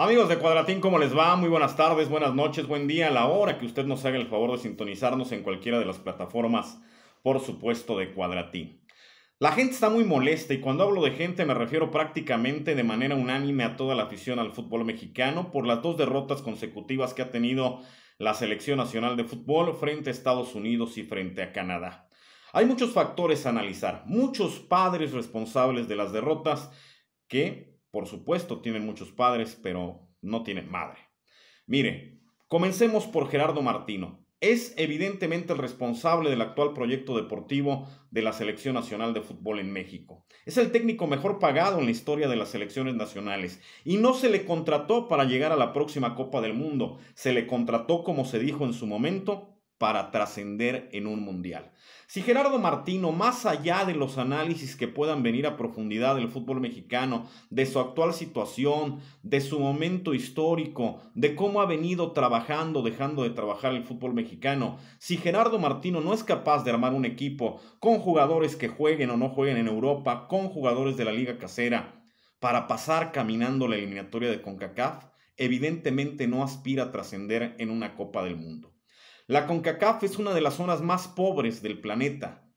Amigos de Cuadratín, ¿cómo les va? Muy buenas tardes, buenas noches, buen día a la hora que usted nos haga el favor de sintonizarnos en cualquiera de las plataformas, por supuesto, de Cuadratín. La gente está muy molesta y cuando hablo de gente me refiero prácticamente de manera unánime a toda la afición al fútbol mexicano por las dos derrotas consecutivas que ha tenido la selección nacional de fútbol frente a Estados Unidos y frente a Canadá. Hay muchos factores a analizar, muchos padres responsables de las derrotas que por supuesto, tienen muchos padres, pero no tienen madre. Mire, comencemos por Gerardo Martino. Es evidentemente el responsable del actual proyecto deportivo de la Selección Nacional de Fútbol en México. Es el técnico mejor pagado en la historia de las selecciones nacionales y no se le contrató para llegar a la próxima Copa del Mundo, se le contrató como se dijo en su momento para trascender en un mundial. Si Gerardo Martino, más allá de los análisis que puedan venir a profundidad del fútbol mexicano, de su actual situación, de su momento histórico, de cómo ha venido trabajando, dejando de trabajar el fútbol mexicano, si Gerardo Martino no es capaz de armar un equipo con jugadores que jueguen o no jueguen en Europa, con jugadores de la liga casera, para pasar caminando la eliminatoria de CONCACAF, evidentemente no aspira a trascender en una Copa del Mundo. La CONCACAF es una de las zonas más pobres del planeta.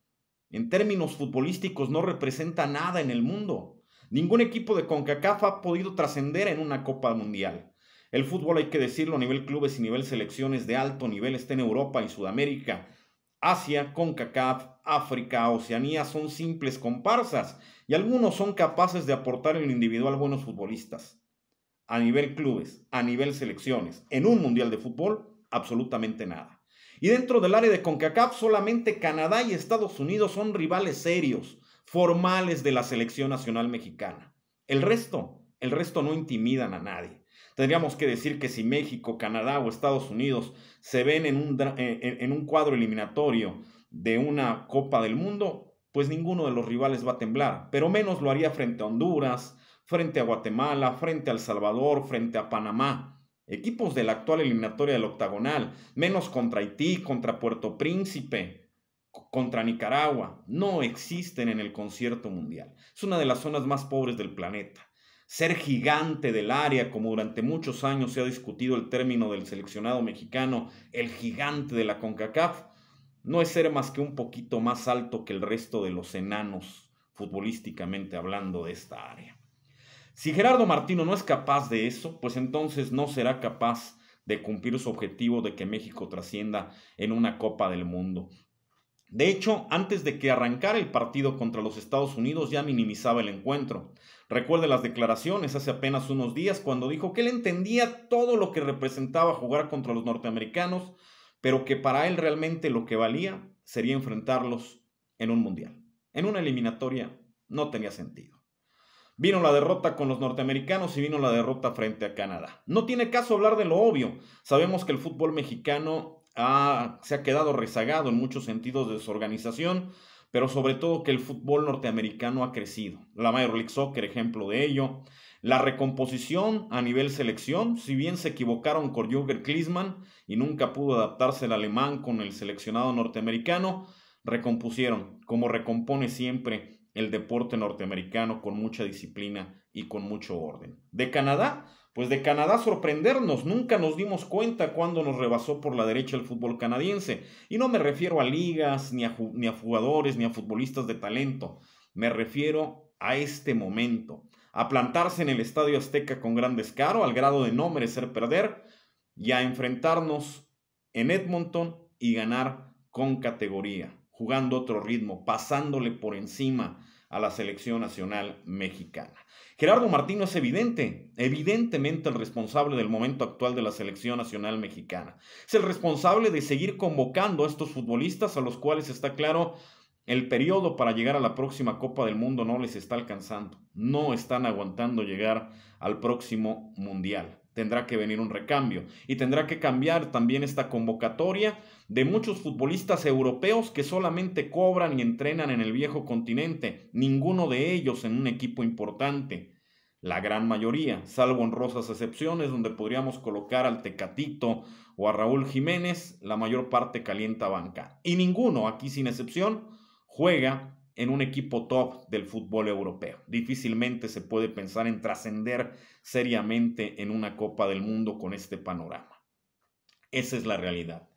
En términos futbolísticos no representa nada en el mundo. Ningún equipo de CONCACAF ha podido trascender en una Copa Mundial. El fútbol, hay que decirlo, a nivel clubes y nivel selecciones de alto nivel está en Europa y Sudamérica. Asia, CONCACAF, África, Oceanía son simples comparsas y algunos son capaces de aportar en individual buenos futbolistas. A nivel clubes, a nivel selecciones, en un mundial de fútbol, absolutamente nada. Y dentro del área de CONCACAF, solamente Canadá y Estados Unidos son rivales serios, formales de la selección nacional mexicana. El resto, el resto no intimidan a nadie. Tendríamos que decir que si México, Canadá o Estados Unidos se ven en un, en un cuadro eliminatorio de una Copa del Mundo, pues ninguno de los rivales va a temblar, pero menos lo haría frente a Honduras, frente a Guatemala, frente a El Salvador, frente a Panamá equipos de la actual eliminatoria del octagonal, menos contra Haití, contra Puerto Príncipe, contra Nicaragua, no existen en el concierto mundial. Es una de las zonas más pobres del planeta. Ser gigante del área, como durante muchos años se ha discutido el término del seleccionado mexicano, el gigante de la CONCACAF, no es ser más que un poquito más alto que el resto de los enanos, futbolísticamente hablando, de esta área. Si Gerardo Martino no es capaz de eso, pues entonces no será capaz de cumplir su objetivo de que México trascienda en una Copa del Mundo. De hecho, antes de que arrancara el partido contra los Estados Unidos ya minimizaba el encuentro. Recuerde las declaraciones hace apenas unos días cuando dijo que él entendía todo lo que representaba jugar contra los norteamericanos, pero que para él realmente lo que valía sería enfrentarlos en un mundial. En una eliminatoria no tenía sentido. Vino la derrota con los norteamericanos y vino la derrota frente a Canadá. No tiene caso hablar de lo obvio. Sabemos que el fútbol mexicano se ha quedado rezagado en muchos sentidos de desorganización, pero sobre todo que el fútbol norteamericano ha crecido. La Major League Soccer, ejemplo de ello. La recomposición a nivel selección, si bien se equivocaron con Jürgen Klinsmann y nunca pudo adaptarse el alemán con el seleccionado norteamericano, recompusieron, como recompone siempre el deporte norteamericano con mucha disciplina y con mucho orden. De Canadá, pues de Canadá sorprendernos, nunca nos dimos cuenta cuando nos rebasó por la derecha el fútbol canadiense. Y no me refiero a ligas, ni a, jugadores, ni a futbolistas de talento. Me refiero a este momento, a plantarse en el Estadio Azteca con gran descaro, al grado de no merecer perder, y a enfrentarnos en Edmonton y ganar con categoría jugando otro ritmo, pasándole por encima a la selección nacional mexicana. Gerardo Martino es evidente, evidentemente el responsable del momento actual de la selección nacional mexicana. Es el responsable de seguir convocando a estos futbolistas a los cuales está claro el periodo para llegar a la próxima Copa del Mundo no les está alcanzando. No están aguantando llegar al próximo Mundial tendrá que venir un recambio y tendrá que cambiar también esta convocatoria de muchos futbolistas europeos que solamente cobran y entrenan en el viejo continente, ninguno de ellos en un equipo importante. La gran mayoría, salvo honrosas excepciones donde podríamos colocar al Tecatito o a Raúl Jiménez, la mayor parte calienta banca. Y ninguno, aquí sin excepción, juega en un equipo top del fútbol europeo. Difícilmente se puede pensar en trascender seriamente en una Copa del Mundo con este panorama. Esa es la realidad.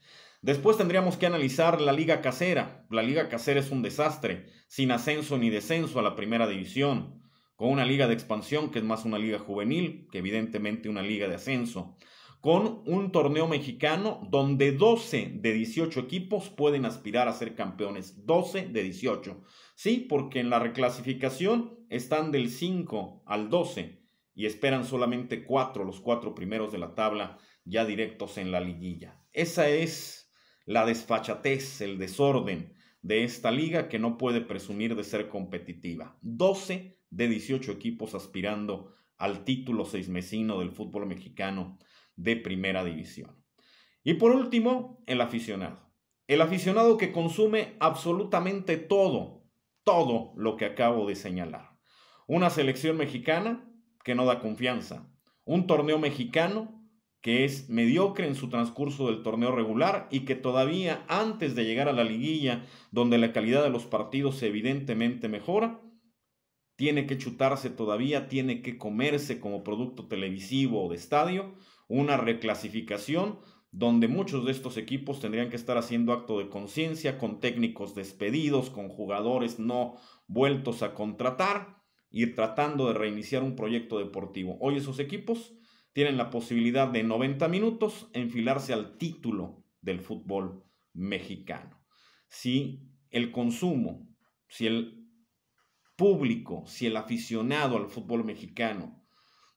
Después tendríamos que analizar la liga casera. La liga casera es un desastre, sin ascenso ni descenso a la primera división, con una liga de expansión que es más una liga juvenil que evidentemente una liga de ascenso con un torneo mexicano donde 12 de 18 equipos pueden aspirar a ser campeones. 12 de 18. Sí, porque en la reclasificación están del 5 al 12 y esperan solamente 4, los 4 primeros de la tabla, ya directos en la liguilla. Esa es la desfachatez, el desorden de esta liga que no puede presumir de ser competitiva. 12 de 18 equipos aspirando al título seismesino del fútbol mexicano de primera división. Y por último, el aficionado. El aficionado que consume absolutamente todo, todo lo que acabo de señalar. Una selección mexicana que no da confianza. Un torneo mexicano que es mediocre en su transcurso del torneo regular y que todavía antes de llegar a la liguilla, donde la calidad de los partidos evidentemente mejora, tiene que chutarse todavía, tiene que comerse como producto televisivo o de estadio una reclasificación donde muchos de estos equipos tendrían que estar haciendo acto de conciencia con técnicos despedidos, con jugadores no vueltos a contratar, ir tratando de reiniciar un proyecto deportivo. Hoy esos equipos tienen la posibilidad de 90 minutos enfilarse al título del fútbol mexicano. Si el consumo, si el público, si el aficionado al fútbol mexicano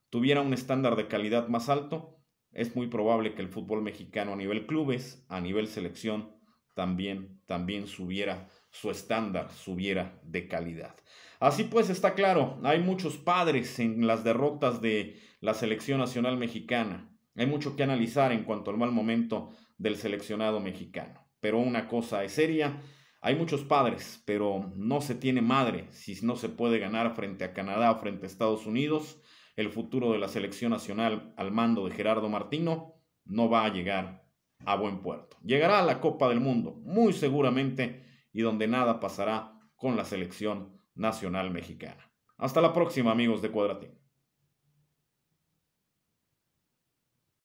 tuviera un estándar de calidad más alto, es muy probable que el fútbol mexicano a nivel clubes, a nivel selección, también, también subiera su estándar, subiera de calidad. Así pues, está claro, hay muchos padres en las derrotas de la selección nacional mexicana. Hay mucho que analizar en cuanto al mal momento del seleccionado mexicano. Pero una cosa es seria, hay muchos padres, pero no se tiene madre si no se puede ganar frente a Canadá, frente a Estados Unidos el futuro de la selección nacional al mando de Gerardo Martino no va a llegar a buen puerto. Llegará a la Copa del Mundo, muy seguramente, y donde nada pasará con la selección nacional mexicana. Hasta la próxima, amigos de Cuadratín.